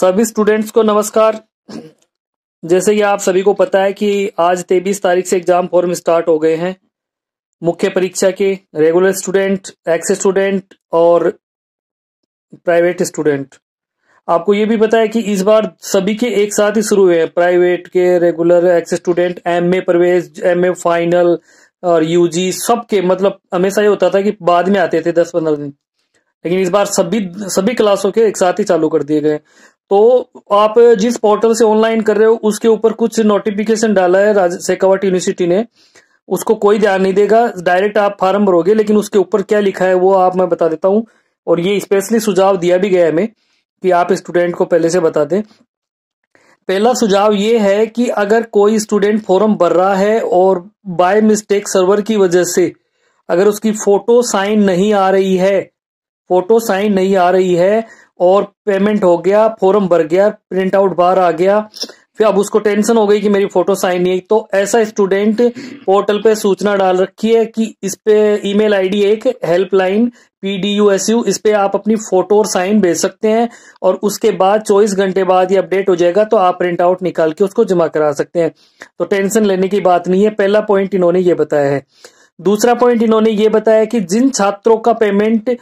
सभी स्टूडेंट्स को नमस्कार जैसे कि आप सभी को पता है कि आज तेबीस तारीख से एग्जाम फॉर्म स्टार्ट हो गए हैं मुख्य परीक्षा के रेगुलर स्टूडेंट एक्स स्टूडेंट और प्राइवेट स्टूडेंट आपको ये भी पता है कि इस बार सभी के एक साथ ही शुरू हुए हैं प्राइवेट के regular ex student M A प्रवेश एम ए फाइनल और यूजी सबके मतलब हमेशा ये होता था कि बाद में आते थे दस पंद्रह दिन लेकिन इस बार सभी सभी क्लासों के एक साथ ही चालू कर दिए गए तो आप जिस पोर्टल से ऑनलाइन कर रहे हो उसके ऊपर कुछ नोटिफिकेशन डाला है शेखावट यूनिवर्सिटी ने उसको कोई ध्यान नहीं देगा डायरेक्ट आप फार्म भरोगे लेकिन उसके ऊपर क्या लिखा है वो आप मैं बता देता हूँ और ये स्पेशली सुझाव दिया भी गया है हमें कि आप स्टूडेंट को पहले से बता दें पहला सुझाव ये है कि अगर कोई स्टूडेंट फॉर्म भर रहा है और बाय मिस्टेक सर्वर की वजह से अगर उसकी फोटो साइन नहीं आ रही है फोटो साइन नहीं आ रही है और पेमेंट हो गया फॉर्म भर गया प्रिंट आउट बाहर आ गया फिर अब उसको टेंशन हो गई कि मेरी फोटो साइन नहीं तो ऐसा स्टूडेंट पोर्टल पे सूचना डाल रखी है कि इस पे ईमेल आईडी एक हेल्पलाइन पीडीयूएसयू इस पे आप अपनी फोटो और साइन भेज सकते हैं और उसके बाद चौबीस घंटे बाद ये अपडेट हो जाएगा तो आप प्रिंट आउट निकाल के उसको जमा करा सकते हैं तो टेंशन लेने की बात नहीं है पहला पॉइंट इन्होंने ये बताया है दूसरा पॉइंट इन्होंने ये बताया कि जिन छात्रों का पेमेंट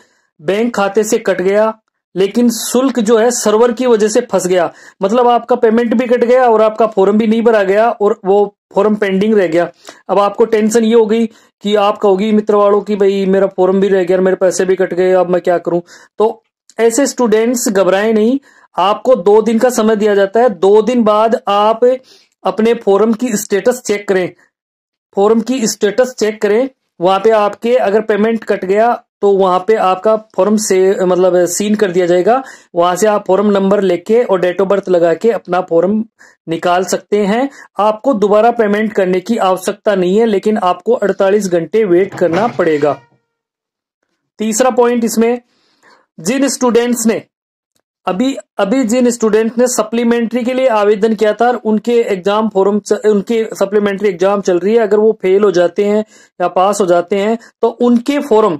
बैंक खाते से कट गया लेकिन शुल्क जो है सर्वर की वजह से फंस गया मतलब आपका पेमेंट भी कट गया और आपका फॉर्म भी नहीं भरा गया और वो फॉर्म पेंडिंग रह गया अब आपको टेंशन ये हो गई कि आप कहोगी मित्र वालों की भाई मेरा फॉर्म भी रह गया मेरे पैसे भी कट गए अब मैं क्या करूं तो ऐसे स्टूडेंट्स घबराए नहीं आपको दो दिन का समय दिया जाता है दो दिन बाद आप अपने फॉर्म की स्टेटस चेक करें फॉर्म की स्टेटस चेक करें वहां पे आपके अगर पेमेंट कट गया तो वहां पे आपका फॉर्म से मतलब सीन कर दिया जाएगा वहां से आप फॉर्म नंबर लेके और डेट ऑफ बर्थ लगा के अपना फॉर्म निकाल सकते हैं आपको दोबारा पेमेंट करने की आवश्यकता नहीं है लेकिन आपको 48 घंटे वेट करना पड़ेगा तीसरा पॉइंट इसमें जिन स्टूडेंट्स ने अभी अभी जिन स्टूडेंट ने सप्लीमेंट्री के लिए आवेदन किया था उनके एग्जाम फॉरम उनके सप्लीमेंट्री एग्जाम चल रही है अगर वो फेल हो जाते हैं या पास हो जाते हैं तो उनके फॉरम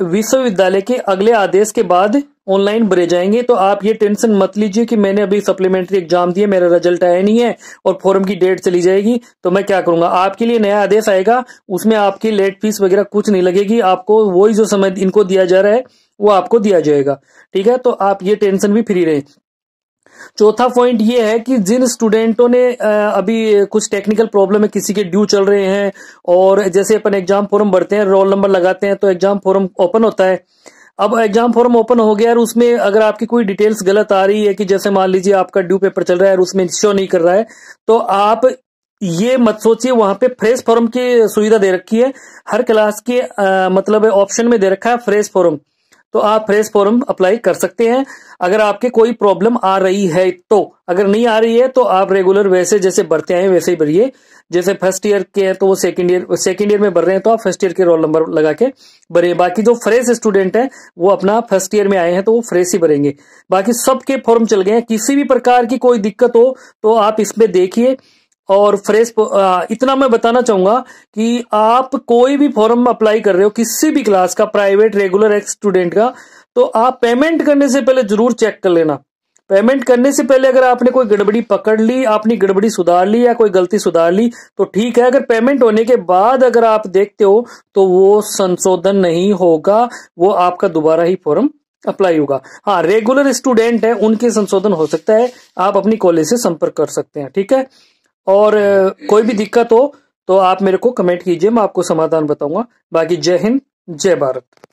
विश्वविद्यालय के अगले आदेश के बाद ऑनलाइन भरे जाएंगे तो आप ये टेंशन मत लीजिए कि मैंने अभी सप्लीमेंट्री एग्जाम दिए मेरा रिजल्ट आया नहीं है और फॉर्म की डेट चली जाएगी तो मैं क्या करूंगा आपके लिए नया आदेश आएगा उसमें आपकी लेट फीस वगैरह कुछ नहीं लगेगी आपको वही जो समय इनको दिया जा रहा है वो आपको दिया जाएगा ठीक है तो आप ये टेंशन भी फ्री रहे चौथा पॉइंट ये है कि जिन स्टूडेंटों ने अभी कुछ टेक्निकल प्रॉब्लम है किसी के ड्यू चल रहे हैं और जैसे अपन एग्जाम फॉर्म भरते हैं रोल नंबर लगाते हैं तो एग्जाम फॉर्म ओपन होता है अब एग्जाम फॉर्म ओपन हो गया और उसमें अगर आपकी कोई डिटेल्स गलत आ रही है कि जैसे मान लीजिए आपका ड्यू पेपर चल रहा है और उसमें शो नहीं कर रहा है तो आप ये मत सोचिए वहां पे फ्रेश फॉर्म की सुविधा दे रखी है हर क्लास के आ, मतलब ऑप्शन में दे रखा है फ्रेश फॉर्म तो आप फ्रेश फॉर्म अप्लाई कर सकते हैं अगर आपके कोई प्रॉब्लम आ रही है तो अगर नहीं आ रही है तो आप रेगुलर वैसे जैसे भरते आए वैसे ही भरिए जैसे फर्स्ट ईयर के हैं तो वो सेकंड ईयर सेकंड ईयर में भर रहे हैं तो आप फर्स्ट ईयर के रोल नंबर लगा के भरे बाकी जो फ्रेश स्टूडेंट है वो अपना फर्स्ट ईयर में आए हैं तो वो फ्रेश ही भरेंगे बाकी सबके फॉर्म चल गए हैं किसी भी प्रकार की कोई दिक्कत हो तो आप इसमें देखिए और फ्रेश इतना मैं बताना चाहूंगा कि आप कोई भी फॉर्म अप्लाई कर रहे हो किसी भी क्लास का प्राइवेट रेगुलर एक्स स्टूडेंट का तो आप पेमेंट करने से पहले जरूर चेक कर लेना पेमेंट करने से पहले अगर आपने कोई गड़बड़ी पकड़ ली आपने गड़बड़ी सुधार ली या कोई गलती सुधार ली तो ठीक है अगर पेमेंट होने के बाद अगर आप देखते हो तो वो संशोधन नहीं होगा वो आपका दोबारा ही फॉर्म अप्लाई होगा हाँ रेगुलर स्टूडेंट है उनके संशोधन हो सकता है आप अपनी कॉलेज से संपर्क कर सकते हैं ठीक है और कोई भी दिक्कत हो तो आप मेरे को कमेंट कीजिए मैं आपको समाधान बताऊंगा बाकी जय हिंद जय भारत